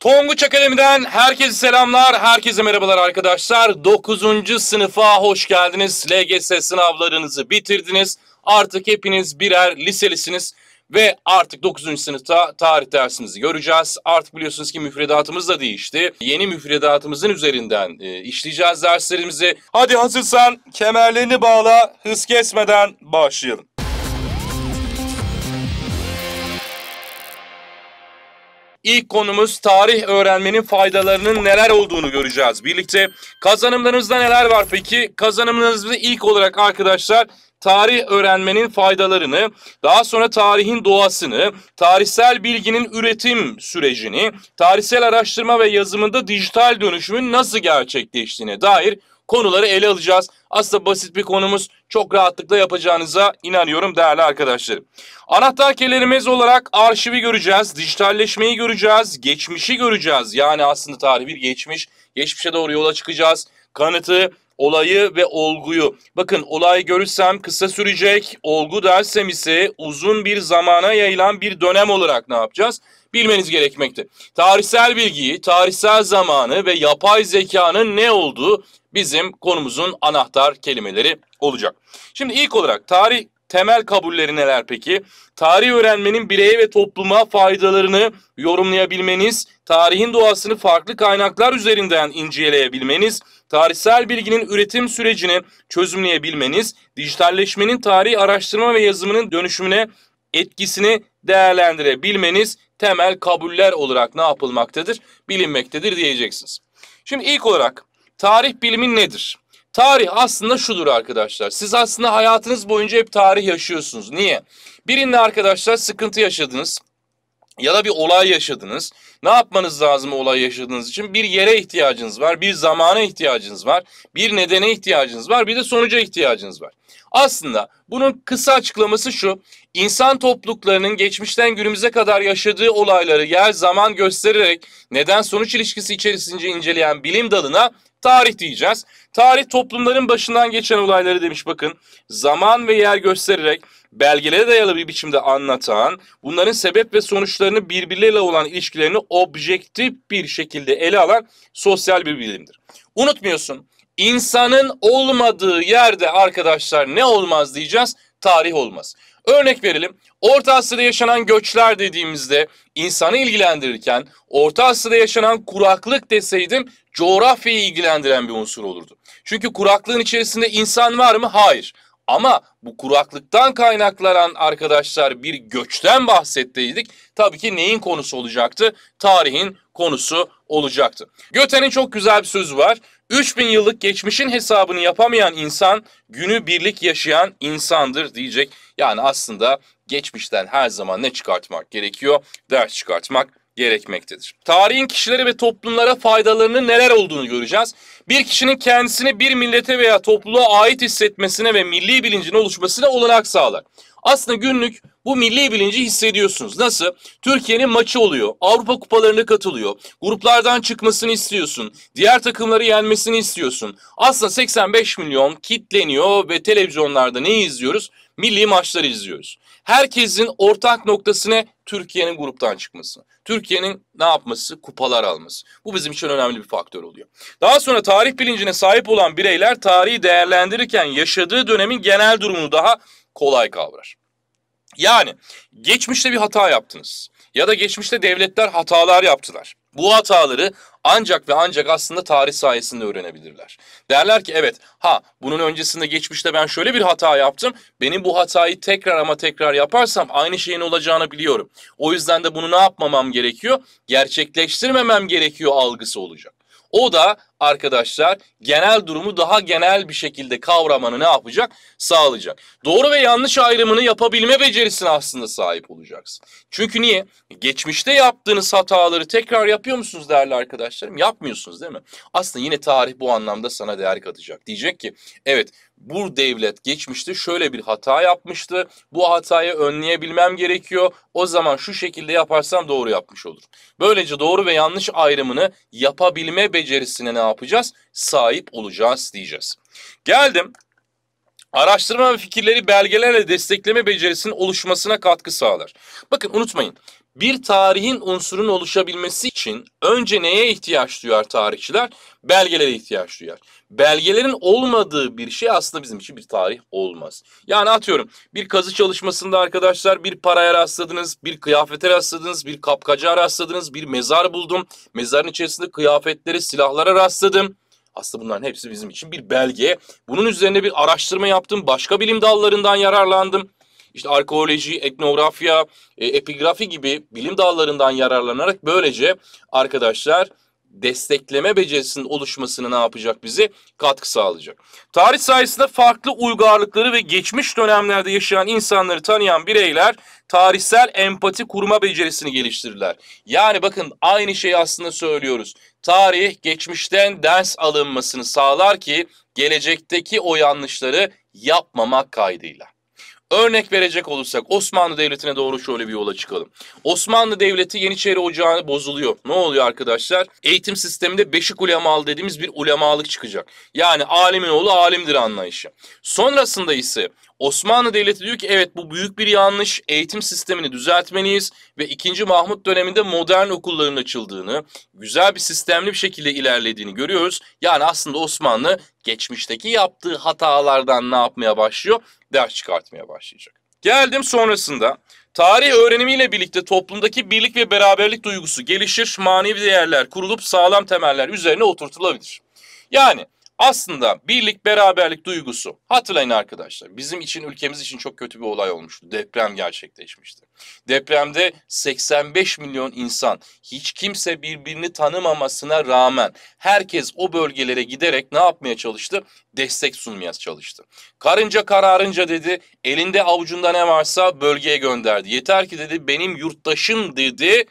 Tonguç Akademi'den herkese selamlar, herkese merhabalar arkadaşlar. 9. sınıfa hoş geldiniz. LGS sınavlarınızı bitirdiniz. Artık hepiniz birer liselisiniz ve artık 9. sınıfta tarih dersinizi göreceğiz. Artık biliyorsunuz ki müfredatımız da değişti. Yeni müfredatımızın üzerinden e, işleyeceğiz derslerimizi. Hadi hazırsan kemerlerini bağla, hız kesmeden başlayalım. İlk konumuz tarih öğrenmenin faydalarının neler olduğunu göreceğiz birlikte. Kazanımlarınızda neler var peki? Kazanımlarınızda ilk olarak arkadaşlar tarih öğrenmenin faydalarını, daha sonra tarihin doğasını, tarihsel bilginin üretim sürecini, tarihsel araştırma ve yazımında dijital dönüşümün nasıl gerçekleştiğine dair konuları ele alacağız. Aslında basit bir konumuz çok rahatlıkla yapacağınıza inanıyorum değerli arkadaşlarım. Anahtar kelimelerimiz olarak arşivi göreceğiz, dijitalleşmeyi göreceğiz, geçmişi göreceğiz. Yani aslında tarihi bir geçmiş, geçmişe doğru yola çıkacağız. Kanıtı, olayı ve olguyu. Bakın olay görürsem kısa sürecek, olgu dersem ise uzun bir zamana yayılan bir dönem olarak ne yapacağız? Bilmeniz gerekmekte. Tarihsel bilgiyi, tarihsel zamanı ve yapay zekanın ne olduğu bizim konumuzun anahtar kelimeleri olacak. Şimdi ilk olarak tarih temel kabulleri neler peki? Tarih öğrenmenin bireye ve topluma faydalarını yorumlayabilmeniz, tarihin doğasını farklı kaynaklar üzerinden inceleyebilmeniz, tarihsel bilginin üretim sürecini çözümleyebilmeniz, dijitalleşmenin tarih araştırma ve yazımının dönüşümüne etkisini değerlendirebilmeniz temel kabuller olarak ne yapılmaktadır? Bilinmektedir diyeceksiniz. Şimdi ilk olarak tarih bilimi nedir? Tarih aslında şudur arkadaşlar. Siz aslında hayatınız boyunca hep tarih yaşıyorsunuz. Niye? Birinde arkadaşlar sıkıntı yaşadınız ya da bir olay yaşadınız. Ne yapmanız lazım olay yaşadığınız için? Bir yere ihtiyacınız var, bir zamana ihtiyacınız var, bir nedene ihtiyacınız var, bir de sonuca ihtiyacınız var. Aslında bunun kısa açıklaması şu. İnsan topluluklarının geçmişten günümüze kadar yaşadığı olayları yer zaman göstererek neden sonuç ilişkisi içerisinde inceleyen bilim dalına Tarih diyeceğiz. Tarih toplumların başından geçen olayları demiş bakın. Zaman ve yer göstererek belgelere dayalı bir biçimde anlatan, bunların sebep ve sonuçlarını birbirleriyle olan ilişkilerini objektif bir şekilde ele alan sosyal bir bilimdir. Unutmuyorsun, insanın olmadığı yerde arkadaşlar ne olmaz diyeceğiz? Tarih olmaz. Örnek verelim. Orta Asya'da yaşanan göçler dediğimizde insanı ilgilendirirken Orta Asya'da yaşanan kuraklık deseydim coğrafyayı ilgilendiren bir unsur olurdu. Çünkü kuraklığın içerisinde insan var mı? Hayır. Ama bu kuraklıktan kaynaklanan arkadaşlar bir göçten bahsettiydik. Tabii ki neyin konusu olacaktı? Tarihin konusu olacaktı. Göte'nin çok güzel bir sözü var. 3000 yıllık geçmişin hesabını yapamayan insan günü birlik yaşayan insandır diyecek. Yani aslında geçmişten her zaman ne çıkartmak gerekiyor? Ders çıkartmak gerekmektedir. Tarihin kişileri ve toplumlara faydalarının neler olduğunu göreceğiz. Bir kişinin kendisini bir millete veya topluluğa ait hissetmesine ve milli bilincin oluşmasına olanak sağlar. Aslında günlük bu milli bilinci hissediyorsunuz. Nasıl? Türkiye'nin maçı oluyor. Avrupa kupalarına katılıyor. Gruplardan çıkmasını istiyorsun. Diğer takımları yenmesini istiyorsun. Aslında 85 milyon kitleniyor ve televizyonlarda ne izliyoruz? Milli maçları izliyoruz. Herkesin ortak noktası ne? Türkiye'nin gruptan çıkması. Türkiye'nin ne yapması? Kupalar alması. Bu bizim için önemli bir faktör oluyor. Daha sonra tarih bilincine sahip olan bireyler tarihi değerlendirirken yaşadığı dönemin genel durumunu daha kolay kavrar. Yani geçmişte bir hata yaptınız ya da geçmişte devletler hatalar yaptılar. Bu hataları ancak ve ancak aslında tarih sayesinde öğrenebilirler. Derler ki evet ha bunun öncesinde geçmişte ben şöyle bir hata yaptım. Benim bu hatayı tekrar ama tekrar yaparsam aynı şeyin olacağını biliyorum. O yüzden de bunu ne yapmamam gerekiyor? Gerçekleştirmemem gerekiyor algısı olacak. O da arkadaşlar genel durumu daha genel bir şekilde kavramanı ne yapacak? Sağlayacak. Doğru ve yanlış ayrımını yapabilme becerisine aslında sahip olacaksın. Çünkü niye? Geçmişte yaptığınız hataları tekrar yapıyor musunuz değerli arkadaşlarım? Yapmıyorsunuz değil mi? Aslında yine tarih bu anlamda sana değer katacak. Diyecek ki evet bu devlet geçmişte şöyle bir hata yapmıştı. Bu hatayı önleyebilmem gerekiyor. O zaman şu şekilde yaparsam doğru yapmış olur. Böylece doğru ve yanlış ayrımını yapabilme becerisine ne yapacağız? Sahip olacağız diyeceğiz. Geldim. Araştırma ve fikirleri belgelerle destekleme becerisinin oluşmasına katkı sağlar. Bakın unutmayın. Bir tarihin unsurun oluşabilmesi için önce neye ihtiyaç duyar tarihçiler? Belgelere ihtiyaç duyar. Belgelerin olmadığı bir şey aslında bizim için bir tarih olmaz. Yani atıyorum bir kazı çalışmasında arkadaşlar bir paraya rastladınız, bir kıyafete rastladınız, bir kapkaca rastladınız, bir mezar buldum. Mezarın içerisinde kıyafetleri, silahlara rastladım. Aslında bunların hepsi bizim için bir belge. Bunun üzerine bir araştırma yaptım, başka bilim dallarından yararlandım işte arkeoloji, etnografya, e, epigrafi gibi bilim dallarından yararlanarak böylece arkadaşlar destekleme becerisinin oluşmasını ne yapacak bizi? Katkı sağlayacak. Tarih sayesinde farklı uygarlıkları ve geçmiş dönemlerde yaşayan insanları tanıyan bireyler tarihsel empati kurma becerisini geliştirirler. Yani bakın aynı şeyi aslında söylüyoruz. Tarih geçmişten ders alınmasını sağlar ki gelecekteki o yanlışları yapmamak kaydıyla. Örnek verecek olursak Osmanlı Devleti'ne doğru şöyle bir yola çıkalım. Osmanlı Devleti Yeniçeri Ocağı bozuluyor. Ne oluyor arkadaşlar? Eğitim sisteminde beşik ulemalı dediğimiz bir ulemalık çıkacak. Yani alimin oğlu alimdir anlayışı. Sonrasında ise Osmanlı Devleti diyor ki evet bu büyük bir yanlış. Eğitim sistemini düzeltmeliyiz ve 2. Mahmut döneminde modern okulların açıldığını, güzel bir sistemli bir şekilde ilerlediğini görüyoruz. Yani aslında Osmanlı geçmişteki yaptığı hatalardan ne yapmaya başlıyor? Ders çıkartmaya başlayacak. Geldim sonrasında tarih öğrenimiyle birlikte toplumdaki birlik ve beraberlik duygusu gelişir, manevi değerler kurulup sağlam temeller üzerine oturtulabilir. Yani aslında birlik beraberlik duygusu. Hatırlayın arkadaşlar bizim için ülkemiz için çok kötü bir olay olmuştu. Deprem gerçekleşmişti. Depremde 85 milyon insan hiç kimse birbirini tanımamasına rağmen herkes o bölgelere giderek ne yapmaya çalıştı? Destek sunmaya çalıştı. Karınca kararınca dedi elinde avucunda ne varsa bölgeye gönderdi. Yeter ki dedi benim yurttaşım dedi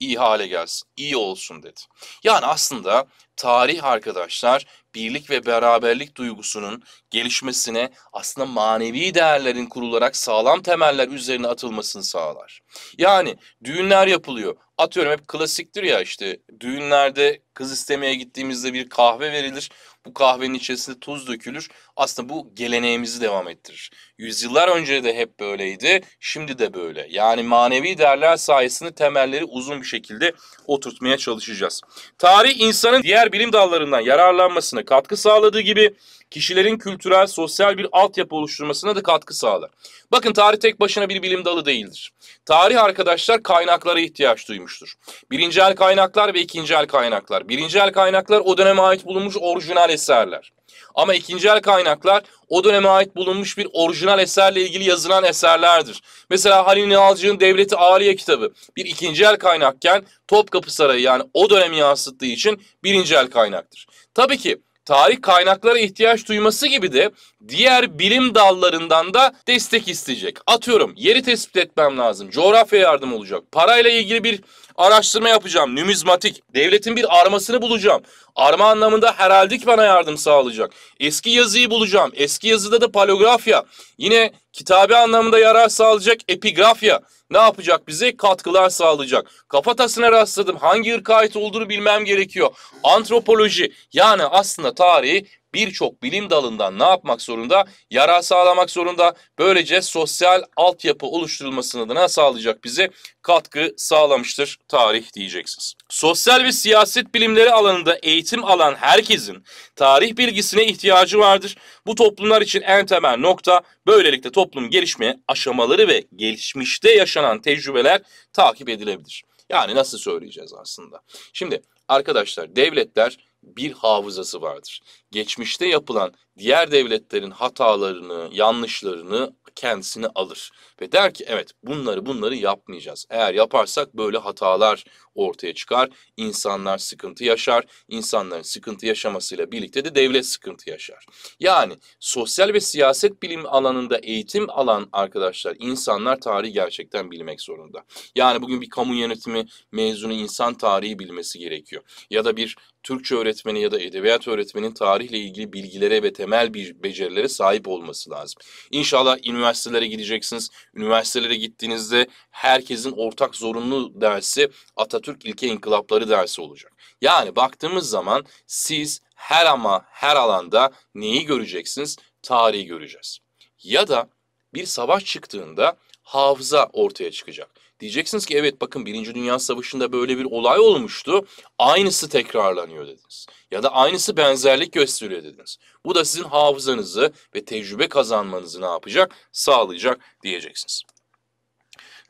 iyi hale gelsin, iyi olsun dedi. Yani aslında tarih arkadaşlar birlik ve beraberlik duygusunun gelişmesine aslında manevi değerlerin kurularak sağlam temeller üzerine atılmasını sağlar. Yani düğünler yapılıyor. Atıyorum hep klasiktir ya işte düğünlerde kız istemeye gittiğimizde bir kahve verilir. Bu kahvenin içerisinde tuz dökülür aslında bu geleneğimizi devam ettirir. Yüzyıllar önce de hep böyleydi, şimdi de böyle. Yani manevi değerler sayesinde temelleri uzun bir şekilde oturtmaya çalışacağız. Tarih insanın diğer bilim dallarından yararlanmasına katkı sağladığı gibi kişilerin kültürel, sosyal bir altyapı oluşturmasına da katkı sağlar. Bakın tarih tek başına bir bilim dalı değildir. Tarih arkadaşlar kaynaklara ihtiyaç duymuştur. Birinci kaynaklar ve ikinci el kaynaklar. Birinci kaynaklar o döneme ait bulunmuş orijinal eserler. Ama ikinci el kaynaklar o döneme ait bulunmuş bir orijinal eserle ilgili yazılan eserlerdir. Mesela Halil İnalcı'nın Devleti Aliye kitabı bir ikinci el kaynakken Topkapı Sarayı yani o dönemi yansıttığı için birinci el kaynaktır. Tabii ki tarih kaynaklara ihtiyaç duyması gibi de diğer bilim dallarından da destek isteyecek. Atıyorum yeri tespit etmem lazım. Coğrafya yardım olacak. Parayla ilgili bir araştırma yapacağım. Nümizmatik. Devletin bir armasını bulacağım. Arma anlamında heraldik bana yardım sağlayacak. Eski yazıyı bulacağım. Eski yazıda da paleografya. Yine kitabe anlamında yarar sağlayacak epigrafya. Ne yapacak bize? Katkılar sağlayacak. Kafatasına rastladım. Hangi ırka ait olduğunu bilmem gerekiyor. Antropoloji yani aslında tarihi birçok bilim dalından ne yapmak zorunda? Yara sağlamak zorunda. Böylece sosyal altyapı oluşturulmasını adına sağlayacak bize katkı sağlamıştır tarih diyeceksiniz. Sosyal ve siyaset bilimleri alanında eğitim alan herkesin tarih bilgisine ihtiyacı vardır. Bu toplumlar için en temel nokta böylelikle toplum gelişme aşamaları ve gelişmişte yaşanan tecrübeler takip edilebilir. Yani nasıl söyleyeceğiz aslında? Şimdi arkadaşlar devletler bir hafızası vardır. Geçmişte yapılan diğer devletlerin hatalarını, yanlışlarını kendisine alır ve der ki evet bunları bunları yapmayacağız. Eğer yaparsak böyle hatalar ortaya çıkar. İnsanlar sıkıntı yaşar. İnsanların sıkıntı yaşamasıyla birlikte de devlet sıkıntı yaşar. Yani sosyal ve siyaset bilim alanında eğitim alan arkadaşlar insanlar tarihi gerçekten bilmek zorunda. Yani bugün bir kamu yönetimi mezunu insan tarihi bilmesi gerekiyor. Ya da bir Türkçe öğretmeni ya da edebiyat öğretmenin tarihle ilgili bilgilere ve temel bir becerilere sahip olması lazım. İnşallah üniversitelere gideceksiniz. Üniversitelere gittiğinizde herkesin ortak zorunlu dersi Atatürk Atatürk ilke inkılapları dersi olacak. Yani baktığımız zaman siz her ama her alanda neyi göreceksiniz? Tarihi göreceğiz. Ya da bir savaş çıktığında hafıza ortaya çıkacak. Diyeceksiniz ki evet bakın Birinci Dünya Savaşı'nda böyle bir olay olmuştu. Aynısı tekrarlanıyor dediniz. Ya da aynısı benzerlik gösteriyor dediniz. Bu da sizin hafızanızı ve tecrübe kazanmanızı ne yapacak? Sağlayacak diyeceksiniz.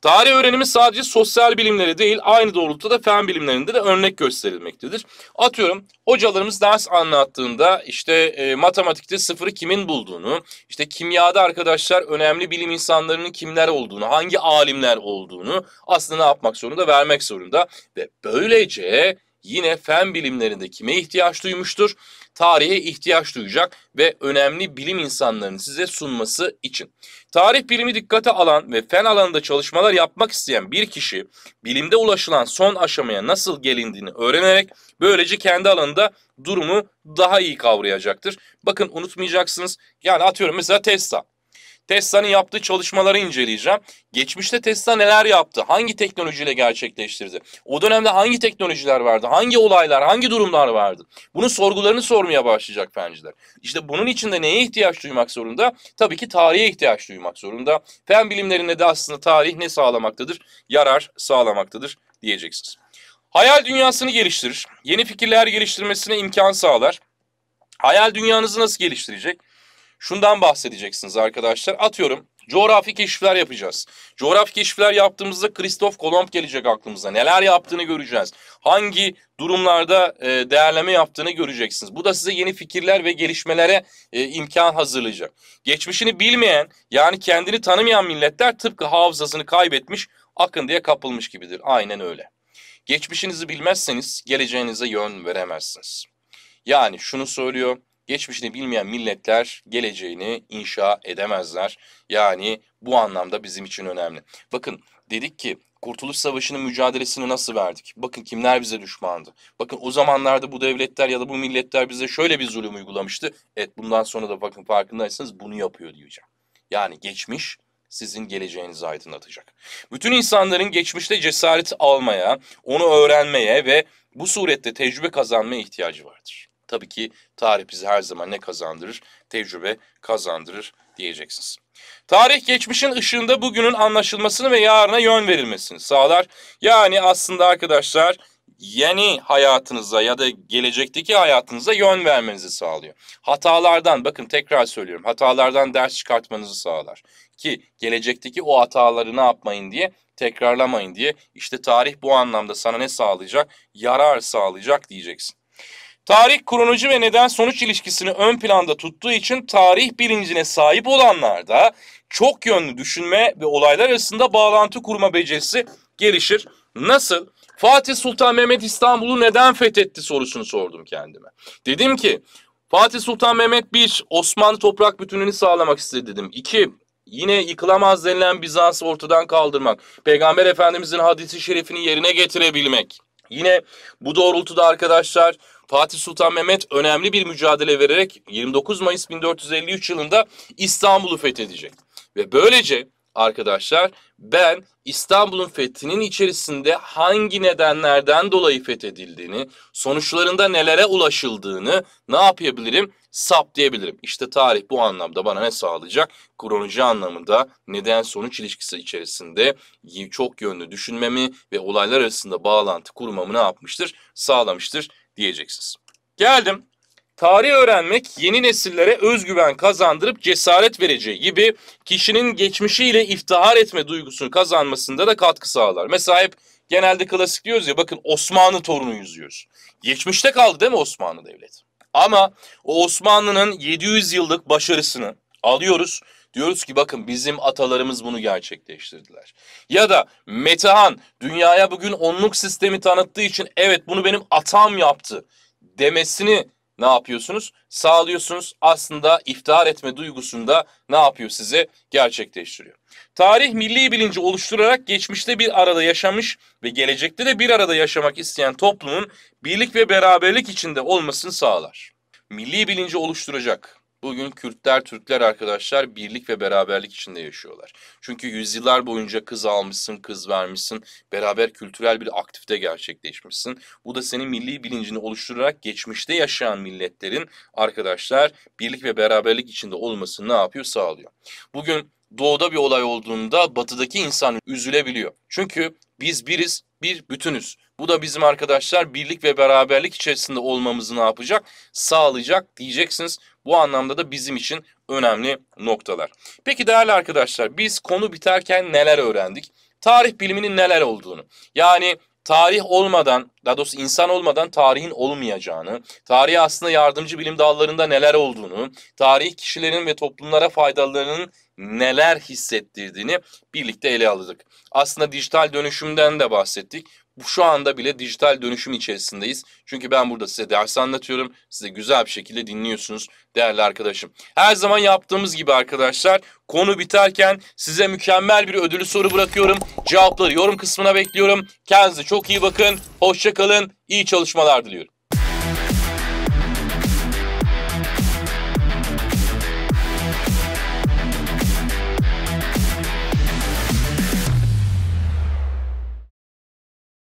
Tarih öğrenimi sadece sosyal bilimleri değil aynı doğrultuda da fen bilimlerinde de örnek gösterilmektedir. Atıyorum hocalarımız ders anlattığında işte e, matematikte sıfırı kimin bulduğunu, işte kimyada arkadaşlar önemli bilim insanlarının kimler olduğunu, hangi alimler olduğunu aslında ne yapmak zorunda vermek zorunda ve böylece yine fen bilimlerinde kime ihtiyaç duymuştur? tarihe ihtiyaç duyacak ve önemli bilim insanlarının size sunması için. Tarih bilimi dikkate alan ve fen alanında çalışmalar yapmak isteyen bir kişi bilimde ulaşılan son aşamaya nasıl gelindiğini öğrenerek böylece kendi alanında durumu daha iyi kavrayacaktır. Bakın unutmayacaksınız yani atıyorum mesela Tesla Tesla'nın yaptığı çalışmaları inceleyeceğim. Geçmişte Tesla neler yaptı? Hangi teknolojiyle gerçekleştirdi? O dönemde hangi teknolojiler vardı? Hangi olaylar, hangi durumlar vardı? Bunun sorgularını sormaya başlayacak fenciler. İşte bunun için de neye ihtiyaç duymak zorunda? Tabii ki tarihe ihtiyaç duymak zorunda. Fen bilimlerinde de aslında tarih ne sağlamaktadır? Yarar sağlamaktadır diyeceksiniz. Hayal dünyasını geliştirir. Yeni fikirler geliştirmesine imkan sağlar. Hayal dünyanızı nasıl geliştirecek? şundan bahsedeceksiniz arkadaşlar. Atıyorum coğrafi keşifler yapacağız. Coğrafi keşifler yaptığımızda Kristof Kolomb gelecek aklımıza. Neler yaptığını göreceğiz. Hangi durumlarda e, değerleme yaptığını göreceksiniz. Bu da size yeni fikirler ve gelişmelere e, imkan hazırlayacak. Geçmişini bilmeyen yani kendini tanımayan milletler tıpkı hafızasını kaybetmiş akın diye kapılmış gibidir. Aynen öyle. Geçmişinizi bilmezseniz geleceğinize yön veremezsiniz. Yani şunu söylüyor. Geçmişini bilmeyen milletler geleceğini inşa edemezler. Yani bu anlamda bizim için önemli. Bakın dedik ki Kurtuluş Savaşı'nın mücadelesini nasıl verdik? Bakın kimler bize düşmandı? Bakın o zamanlarda bu devletler ya da bu milletler bize şöyle bir zulüm uygulamıştı. Evet bundan sonra da bakın farkındaysanız bunu yapıyor diyeceğim. Yani geçmiş sizin geleceğinizi aydınlatacak. Bütün insanların geçmişte cesaret almaya, onu öğrenmeye ve bu surette tecrübe kazanmaya ihtiyacı vardır. Tabii ki tarih bizi her zaman ne kazandırır? Tecrübe kazandırır diyeceksiniz. Tarih geçmişin ışığında bugünün anlaşılmasını ve yarına yön verilmesini sağlar. Yani aslında arkadaşlar yeni hayatınıza ya da gelecekteki hayatınıza yön vermenizi sağlıyor. Hatalardan bakın tekrar söylüyorum hatalardan ders çıkartmanızı sağlar. Ki gelecekteki o hataları ne yapmayın diye tekrarlamayın diye işte tarih bu anlamda sana ne sağlayacak? Yarar sağlayacak diyeceksin. Tarih kronoloji ve neden sonuç ilişkisini ön planda tuttuğu için tarih bilincine sahip olanlarda çok yönlü düşünme ve olaylar arasında bağlantı kurma becerisi gelişir. Nasıl? Fatih Sultan Mehmet İstanbul'u neden fethetti sorusunu sordum kendime. Dedim ki Fatih Sultan Mehmet 1 Osmanlı toprak bütünlüğünü sağlamak istedi dedim. 2 Yine yıkılamaz denilen Bizans'ı ortadan kaldırmak, Peygamber Efendimizin hadisi şerifini yerine getirebilmek. Yine bu doğrultuda arkadaşlar Fatih Sultan Mehmet önemli bir mücadele vererek 29 Mayıs 1453 yılında İstanbul'u fethedecek. Ve böylece arkadaşlar ben İstanbul'un fethinin içerisinde hangi nedenlerden dolayı fethedildiğini, sonuçlarında nelere ulaşıldığını ne yapabilirim? Saptayabilirim. İşte tarih bu anlamda bana ne sağlayacak? Kronoloji anlamında neden sonuç ilişkisi içerisinde çok yönlü düşünmemi ve olaylar arasında bağlantı kurmamı ne yapmıştır? Sağlamıştır diyeceksiniz. Geldim. Tarih öğrenmek yeni nesillere özgüven kazandırıp cesaret vereceği gibi kişinin geçmişiyle iftihar etme duygusunu kazanmasında da katkı sağlar. Mesela hep genelde klasik diyoruz ya bakın Osmanlı torunu yüzüyoruz. Geçmişte kaldı değil mi Osmanlı Devleti? Ama o Osmanlı'nın 700 yıllık başarısını alıyoruz Diyoruz ki bakın bizim atalarımız bunu gerçekleştirdiler. Ya da Metehan dünyaya bugün onluk sistemi tanıttığı için evet bunu benim atam yaptı demesini ne yapıyorsunuz? Sağlıyorsunuz. Aslında iftihar etme duygusunda ne yapıyor size? Gerçekleştiriyor. Tarih milli bilinci oluşturarak geçmişte bir arada yaşamış ve gelecekte de bir arada yaşamak isteyen toplumun birlik ve beraberlik içinde olmasını sağlar. Milli bilinci oluşturacak. Bugün Kürtler, Türkler arkadaşlar birlik ve beraberlik içinde yaşıyorlar. Çünkü yüzyıllar boyunca kız almışsın, kız vermişsin, beraber kültürel bir aktifte gerçekleşmişsin. Bu da senin milli bilincini oluşturarak geçmişte yaşayan milletlerin arkadaşlar birlik ve beraberlik içinde olmasını ne yapıyor? Sağlıyor. Bugün doğuda bir olay olduğunda batıdaki insan üzülebiliyor. Çünkü biz biriz, bir bütünüz. Bu da bizim arkadaşlar birlik ve beraberlik içerisinde olmamızı ne yapacak? Sağlayacak diyeceksiniz. Bu anlamda da bizim için önemli noktalar. Peki değerli arkadaşlar biz konu biterken neler öğrendik? Tarih biliminin neler olduğunu. Yani tarih olmadan, daha doğrusu insan olmadan tarihin olmayacağını, tarihe aslında yardımcı bilim dallarında neler olduğunu, tarih kişilerin ve toplumlara faydalarının neler hissettirdiğini birlikte ele aldık. Aslında dijital dönüşümden de bahsettik. Şu anda bile dijital dönüşüm içerisindeyiz. Çünkü ben burada size ders anlatıyorum. Size güzel bir şekilde dinliyorsunuz değerli arkadaşım. Her zaman yaptığımız gibi arkadaşlar konu biterken size mükemmel bir ödülü soru bırakıyorum. Cevapları yorum kısmına bekliyorum. Kendinize çok iyi bakın. Hoşçakalın. İyi çalışmalar diliyorum.